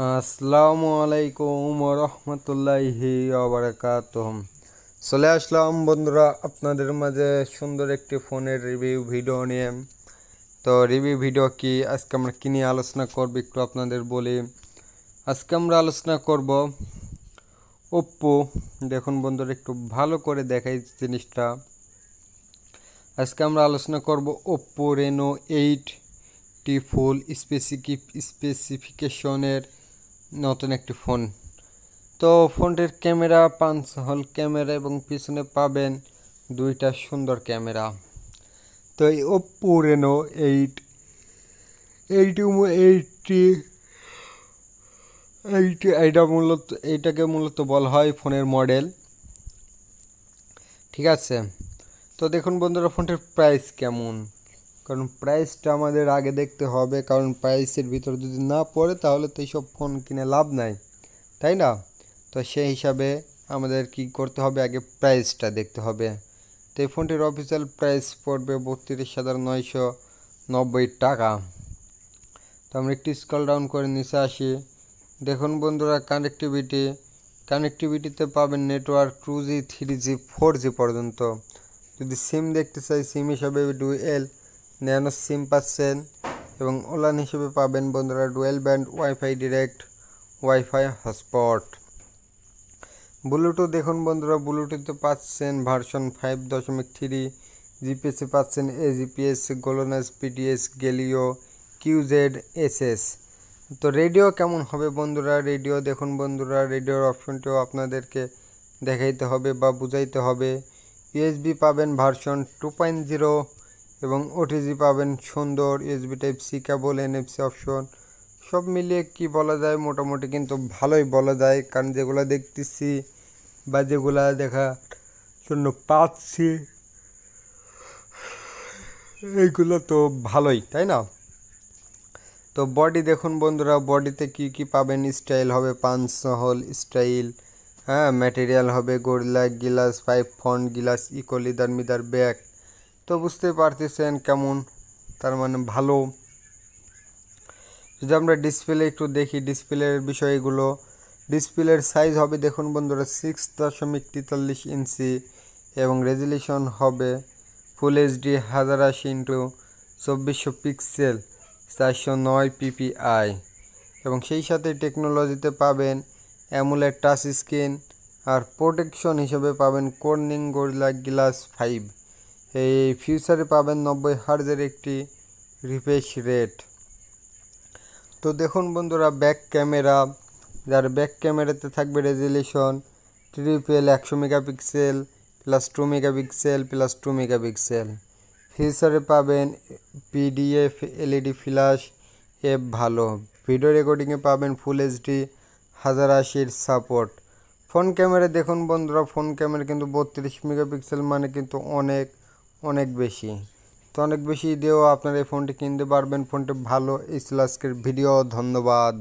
আসসালামু আলাইকুম রহমতুল্লাহি আবরাকাতহম চলে আসলাম বন্ধুরা আপনাদের মাঝে সুন্দর একটি ফোনের রিভিউ ভিডিও নিয়ে তো রিভিউ ভিডিও কি আজকে আমরা কী নিয়ে আলোচনা করবো একটু আপনাদের বলি আজকে আমরা আলোচনা করব ওপ্পো দেখুন বন্ধুরা একটু ভালো করে দেখাই জিনিসটা আজকে আমরা আলোচনা করব Oppo Reno eight T full স্পেসিফিকেশনের নতুন একটি ফোন তো ফোনটির ক্যামেরা পাঁচ হল ক্যামেরা এবং পিছনে পাবেন দুইটা সুন্দর ক্যামেরা তো এই Oppo Reno eight eight eight T এইটি এইটা মূলত এইটাকে মূলত বলা হয় ফোনের মডেল ঠিক আছে তো দেখুন বন্ধুরা ফোনটির প্রাইস কেমন কারণ প্রাইসটা আমাদের আগে দেখতে হবে কারণ প্রাইসের ভিতরে যদি না পড়ে তাহলে তো এইসব ফোন কিনে লাভ নাই তাই না তো সেই হিসাবে আমাদের কি করতে হবে আগে প্রাইসটা দেখতে হবে তো এই ফোনটির অফিসিয়াল প্রাইস পড়বে বত্রিশ হাজার নয়শো নব্বই টাকা তো আমরা একটু স্কল ডাউন করে নিচে আসি দেখুন বন্ধুরা কানেক্টিভিটি কানেক্টিভিটিতে পাবেন network two G three G four G পর্যন্ত যদি সিম দেখতে চাই সিম হিসাবে ডুয়েল ন্যানো সিম পাচ্ছেন এবং ওলান হিসেবে পাবেন বন্ধুরা dual band wifi direct wifi hotspot Bluetooth দেখুন বন্ধুরা ব্লুটুথে পাচ্ছেন ভার্সন ফাইভ দশমিক থ্রি জিপিএসে পাচ্ছেন A AGPS GLONASS BDS Galileo QZSS তো রেডিও কেমন হবে বন্ধুরা রেডিও দেখুন বন্ধুরা রেডিওর অপশনটিও আপনাদেরকে দেখাইতে হবে বা বুঝাইতে হবে ইউএসবি পাবেন ভার্সন টু পয়েন্ট জিরো এবং ওটিজি পাবেন সুন্দর USB type C cable NFC option সব মিলিয়ে কি বলা যায় মোটামুটি কিন্তু ভালোই বলা যায় কারণ যেগুলো দেখতেছি বা যেগুলো দেখা জন্য পাচ্ছি এইগুলো তো ভালোই তাই না তো বডি দেখুন বন্ধুরা বডিতে কি কি পাবেন স্টাইল হবে হল স্টাইল হ্যাঁ ম্যাটেরিয়াল হবে গোরলা গিলাস পাইপ ফন্ট গিলাস ইকো মিদার ব্যাগ তো বুঝতে পারতেছেন কেমন তার মানে ভালো যদি আমরা ডিসপ্লে একটু দেখি ডিসপ্লের বিষয়গুলো ডিসপ্লের সাইজ হবে দেখুন বন্ধুরা সিক্স দশমিক তেতাল্লিশ ইঞ্চি এবং রেজলিউশন হবে ফুল এইচডি হাজার আশি ইন্টু চব্বিশশো পিক্সেল চারশো নয় পিপিআই এবং সেই সাথে টেকনোলজিতে পাবেন অ্যামুলেট টাচ স্ক্রিন আর প্রোটেকশন হিসেবে পাবেন কর্নিং গোরলা গ্লাস ফাইভ এই ফিউচারে পাবেন নব্বই হার্জের একটি রিফ্রেশ রেট তো দেখুন বন্ধুরা ব্যাক ক্যামেরা যার ব্যাক ক্যামেরাতে থাকবে রেজুলেশন ট্রিপেল একশো megapixel plus two megapixel plus two megapixel ফিউচারে পাবেন পিডিএফ এলইডি ফ্ল্যাশ এফ ভালো ভিডিও রেকর্ডিংয়ে পাবেন ফুল এইচডি হাজার আশির সাপোর্ট ফোন ক্যামেরা দেখুন বন্ধুরা ফোন ক্যামেরা কিন্তু বত্রিশ মেগাপিক্সেল মানে কিন্তু অনেক অনেক বেশি তো অনেক বেশি দিয়েও আপনার এই ফোনটি কিনতে পারবেন ফোনটি ভালো ইসলাসকের ভিডিও ধন্যবাদ